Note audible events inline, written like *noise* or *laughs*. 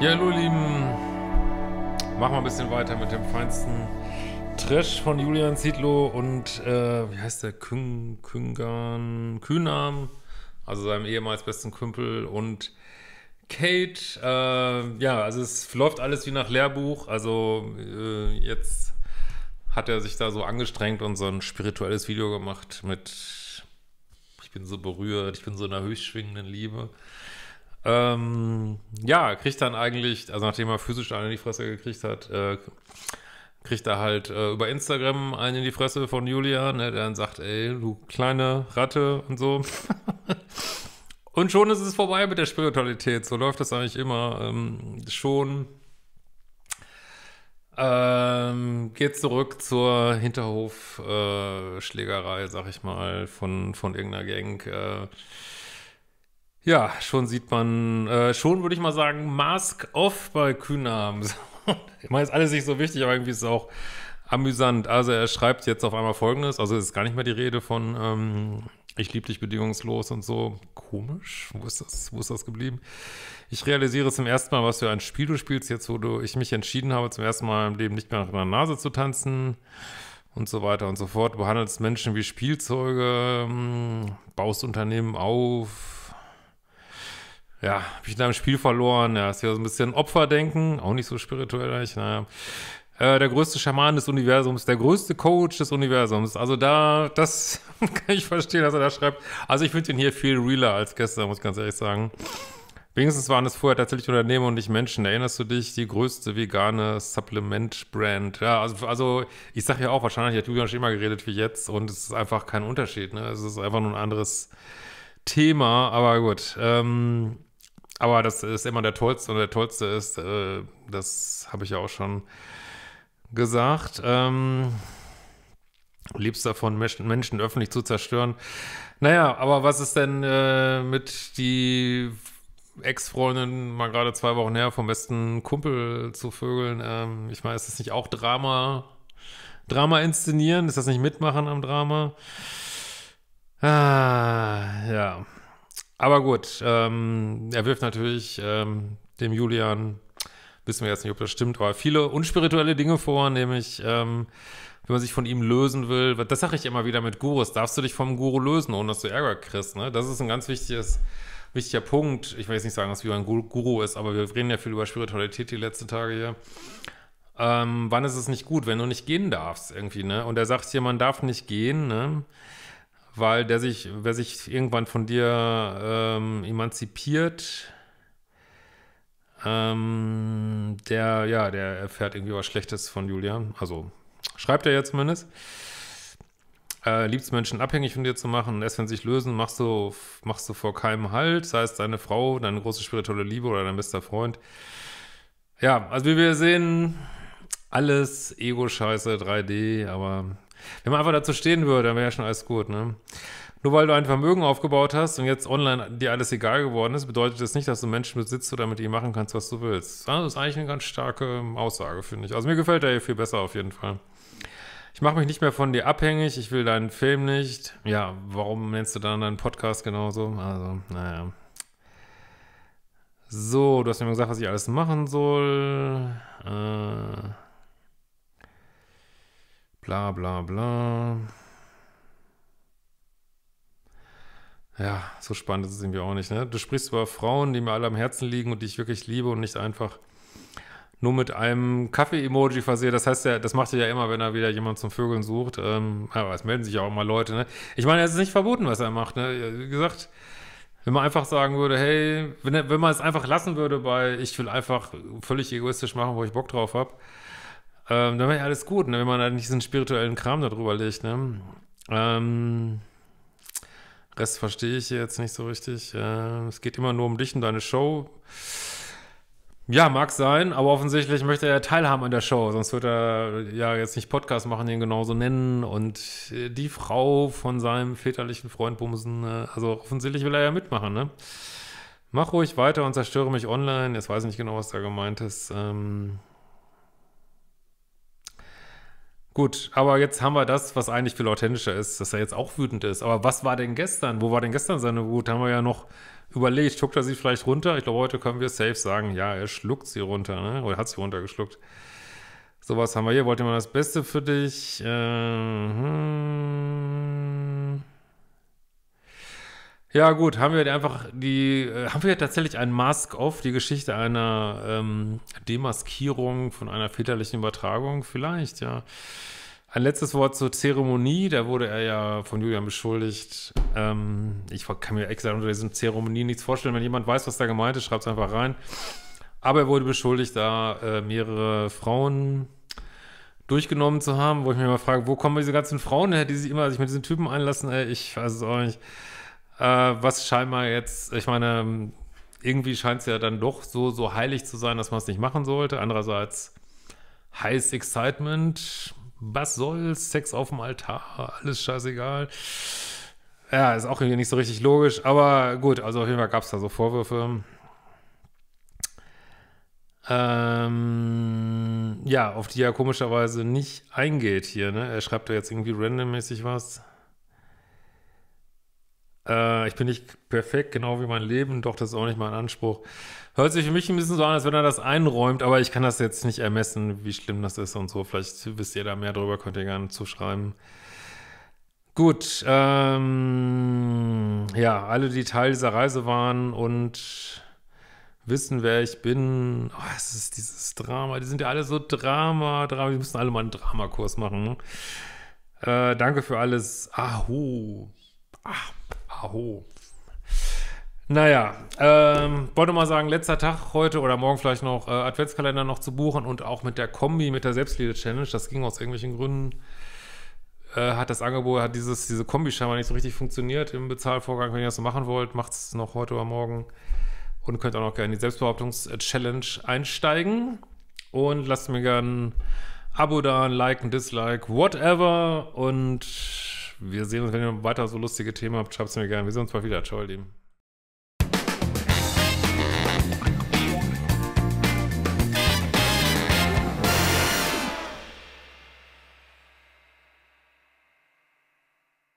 Ja, hallo Lieben. Machen wir ein bisschen weiter mit dem feinsten Trash von Julian Ziedlow und äh, wie heißt der? Küng, Küngan, Kühnam, also seinem ehemals besten Kümpel und Kate. Äh, ja, also es läuft alles wie nach Lehrbuch. Also äh, jetzt hat er sich da so angestrengt und so ein spirituelles Video gemacht mit Ich bin so berührt, ich bin so in einer schwingenden Liebe. Ähm, ja, kriegt dann eigentlich, also nachdem er physisch einen in die Fresse gekriegt hat, äh, kriegt er halt äh, über Instagram einen in die Fresse von Julia, ne, der dann sagt, ey, du kleine Ratte und so. *laughs* und schon ist es vorbei mit der Spiritualität. So läuft das eigentlich immer. Ähm, schon ähm, geht zurück zur Hinterhofschlägerei, äh, sag ich mal, von, von irgendeiner Gang. Äh, ja, schon sieht man, äh, schon würde ich mal sagen, Mask off bei Kühnamen. *laughs* ich meine, ist alles nicht so wichtig, aber irgendwie ist es auch amüsant. Also er schreibt jetzt auf einmal Folgendes, also es ist gar nicht mehr die Rede von ähm, ich liebe dich bedingungslos und so. Komisch, wo ist das, wo ist das geblieben? Ich realisiere zum ersten Mal, was für ein Spiel du spielst, jetzt wo du, ich mich entschieden habe, zum ersten Mal im Leben nicht mehr nach meiner Nase zu tanzen und so weiter und so fort. Du behandelst Menschen wie Spielzeuge, ähm, baust Unternehmen auf, ja, habe ich in einem Spiel verloren. Ja, ist ja so ein bisschen Opferdenken, auch nicht so spirituell eigentlich. Naja. Äh, der größte Schaman des Universums, der größte Coach des Universums. Also da, das *laughs* kann ich verstehen, dass er da schreibt. Also ich finde den hier viel realer als gestern, muss ich ganz ehrlich sagen. Wenigstens waren es vorher tatsächlich Unternehmen und nicht Menschen. Erinnerst du dich, die größte vegane Supplement-Brand? Ja, also, also ich sage ja auch, wahrscheinlich hat Julian schon immer geredet wie jetzt und es ist einfach kein Unterschied. Ne? Es ist einfach nur ein anderes Thema, aber gut. Ähm, aber das ist immer der Tollste und der Tollste ist, äh, das habe ich ja auch schon gesagt. Ähm, liebst davon, Menschen öffentlich zu zerstören. Naja, aber was ist denn äh, mit die Ex-Freundin mal gerade zwei Wochen her vom besten Kumpel zu vögeln? Ähm, ich meine, ist das nicht auch Drama? Drama inszenieren? Ist das nicht mitmachen am Drama? Ah, ja. Aber gut, ähm, er wirft natürlich ähm, dem Julian, wissen wir jetzt nicht, ob das stimmt, aber viele unspirituelle Dinge vor, nämlich ähm, wenn man sich von ihm lösen will, das sage ich immer wieder mit Gurus, darfst du dich vom Guru lösen, ohne dass du Ärger kriegst. Ne? Das ist ein ganz wichtiges, wichtiger Punkt. Ich will jetzt nicht sagen, dass wie ein Guru ist, aber wir reden ja viel über Spiritualität die letzten Tage hier. Ähm, wann ist es nicht gut, wenn du nicht gehen darfst irgendwie, ne? Und er sagt hier, man darf nicht gehen, ne? weil der sich, wer sich irgendwann von dir ähm, emanzipiert, ähm, der, ja, der erfährt irgendwie was Schlechtes von Julian. Also schreibt er ja zumindest. Äh, liebst Menschen abhängig von dir zu machen erst wenn sie sich lösen, machst du, machst du vor keinem Halt, sei es deine Frau, deine große spirituelle Liebe oder dein bester Freund. Ja, also wie wir sehen, alles Ego-Scheiße 3D, aber wenn man einfach dazu stehen würde, dann wäre ja schon alles gut, ne? Nur weil du ein Vermögen aufgebaut hast und jetzt online dir alles egal geworden ist, bedeutet das nicht, dass du Menschen besitzt oder mit ihnen machen kannst, was du willst. Das ist eigentlich eine ganz starke Aussage, finde ich. Also mir gefällt er hier viel besser auf jeden Fall. Ich mache mich nicht mehr von dir abhängig, ich will deinen Film nicht. Ja, warum nennst du dann deinen Podcast genauso? Also, naja. So, du hast mir gesagt, was ich alles machen soll. Äh. Bla bla bla. Ja, so spannend ist es irgendwie auch nicht. Ne? Du sprichst über Frauen, die mir alle am Herzen liegen und die ich wirklich liebe und nicht einfach nur mit einem Kaffee-Emoji versehe. Das heißt ja, das macht er ja immer, wenn er wieder jemanden zum Vögeln sucht. Ähm, aber es melden sich ja auch mal Leute. Ne? Ich meine, es ist nicht verboten, was er macht. Ne? Wie gesagt, wenn man einfach sagen würde, hey, wenn, wenn man es einfach lassen würde bei, ich will einfach völlig egoistisch machen, wo ich Bock drauf habe, ähm, dann wäre ja alles gut, ne? wenn man halt nicht diesen spirituellen Kram darüber legt. Ne? Ähm, Rest verstehe ich jetzt nicht so richtig. Äh, es geht immer nur um dich und deine Show. Ja, mag sein, aber offensichtlich möchte er teilhaben an der Show, sonst würde er ja jetzt nicht Podcast machen, den genauso nennen und äh, die Frau von seinem väterlichen Freund bumsen. Ne? Also offensichtlich will er ja mitmachen, ne? Mach ruhig weiter und zerstöre mich online. Jetzt weiß ich nicht genau, was da gemeint ist. Ähm, Gut, aber jetzt haben wir das, was eigentlich viel authentischer ist, dass er jetzt auch wütend ist. Aber was war denn gestern? Wo war denn gestern seine Wut? Haben wir ja noch überlegt. Schluckt er sie vielleicht runter? Ich glaube, heute können wir safe sagen, ja, er schluckt sie runter, ne? Oder hat sie runtergeschluckt. Sowas haben wir hier. Wollt ihr mal das Beste für dich? Ähm, ja, gut, haben wir einfach die, äh, haben wir tatsächlich ein Mask-Off, die Geschichte einer ähm, Demaskierung von einer väterlichen Übertragung, vielleicht, ja. Ein letztes Wort zur Zeremonie, da wurde er ja von Julian beschuldigt. Ähm, ich kann mir extra unter diesen Zeremonien nichts vorstellen. Wenn jemand weiß, was da gemeint ist, schreibt es einfach rein. Aber er wurde beschuldigt, da äh, mehrere Frauen durchgenommen zu haben, wo ich mich immer frage, wo kommen diese ganzen Frauen her, die sich immer sich mit diesen Typen einlassen? Ey, ich weiß es auch nicht äh, was scheinbar jetzt, ich meine, irgendwie scheint es ja dann doch so, so heilig zu sein, dass man es nicht machen sollte. Andererseits heiß Excitement, was soll's, Sex auf dem Altar, alles scheißegal. Ja, ist auch irgendwie nicht so richtig logisch, aber gut, also auf jeden Fall gab es da so Vorwürfe. Ähm, ja, auf die er komischerweise nicht eingeht hier, ne? Er schreibt da jetzt irgendwie randommäßig was. Äh, ich bin nicht perfekt, genau wie mein Leben, doch das ist auch nicht mein Anspruch. Hört sich für mich ein bisschen so an, als wenn er das einräumt, aber ich kann das jetzt nicht ermessen, wie schlimm das ist und so. Vielleicht wisst ihr da mehr drüber, könnt ihr gerne zuschreiben. Gut, ähm, ja, alle, die Teil dieser Reise waren und wissen, wer ich bin. Oh, es ist dieses Drama. Die sind ja alle so Drama, Drama. Die müssen alle mal einen Dramakurs machen. Ne? Äh, danke für alles. Ahu. Ah. Aho. Naja, ähm, wollte mal sagen, letzter Tag heute oder morgen vielleicht noch äh, Adventskalender noch zu buchen und auch mit der Kombi, mit der Selbstliebe-Challenge, das ging aus irgendwelchen Gründen, äh, hat das Angebot, hat dieses, diese Kombi scheinbar nicht so richtig funktioniert im Bezahlvorgang. Wenn ihr das so machen wollt, macht es noch heute oder morgen und könnt auch noch gerne in die Selbstbehauptungs-Challenge einsteigen und lasst mir gerne ein Abo da, ein Like, ein Dislike, whatever und wir sehen uns, wenn ihr noch weiter so lustige Themen habt, schreibt es mir gerne. Wir sehen uns bald wieder. Ciao, ihr Lieben.